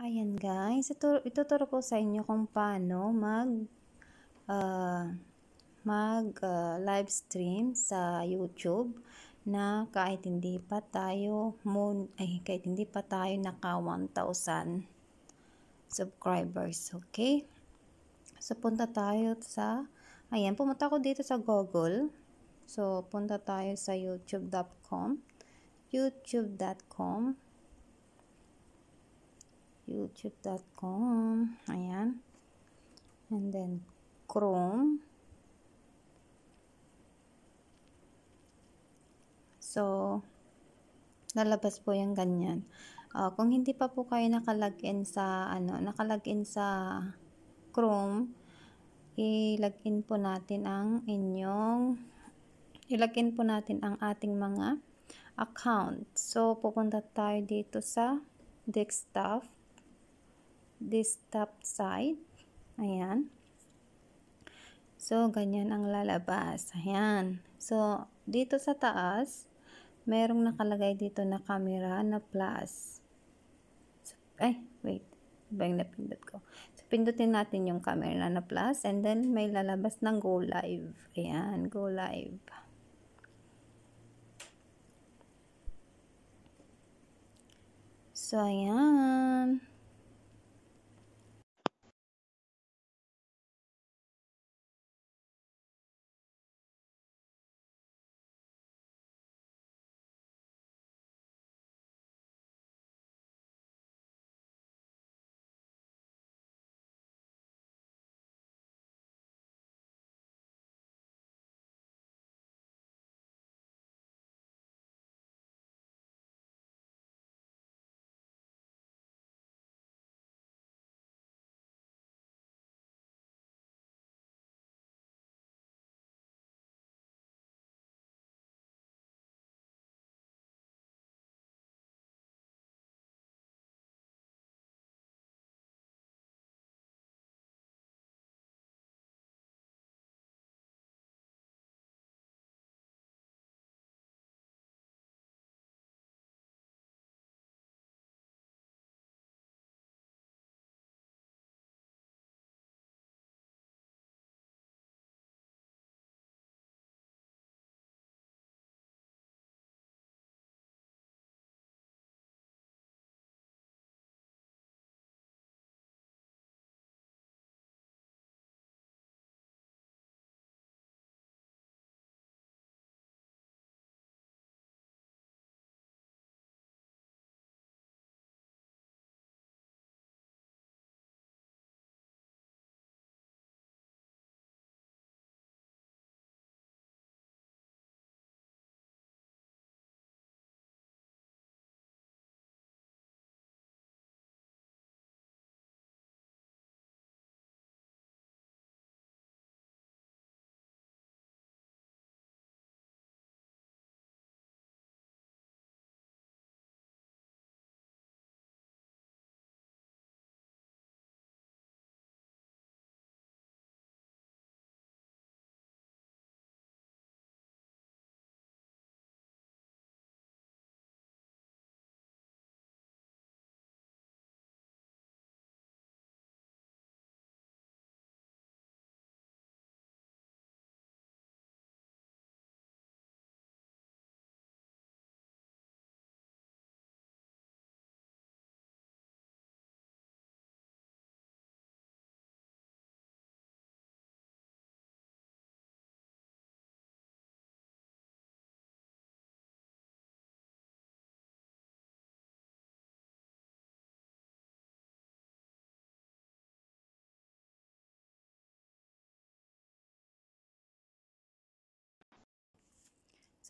Ayan guys, ituturo, ko sa inyo kung paano mag uh, mag uh, live stream sa YouTube na kahit hindi pa tayo moon ay kahit hindi pa tayo naka 1000 subscribers, okay? So punta tayo sa ayan, pumunta ako dito sa Google. So punta tayo sa youtube.com youtube.com youtube.com ayan and then chrome so lalabas po yung ganyan uh, kung hindi pa po kayo nakalagin sa ano nakalagin sa chrome ilagin po natin ang inyong ilagin po natin ang ating mga account. So, pupunta tayo dito sa desktop this top side. Ayan. So, ganyan ang lalabas. Ayan. So, dito sa taas, merong nakalagay dito na camera na plus. So, ay, wait. Iba yung napindot ko. So, pindutin natin yung camera na plus and then may lalabas ng go live. Ayan, go live. So, ayan.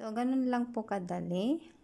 So, ganun lang po kadali.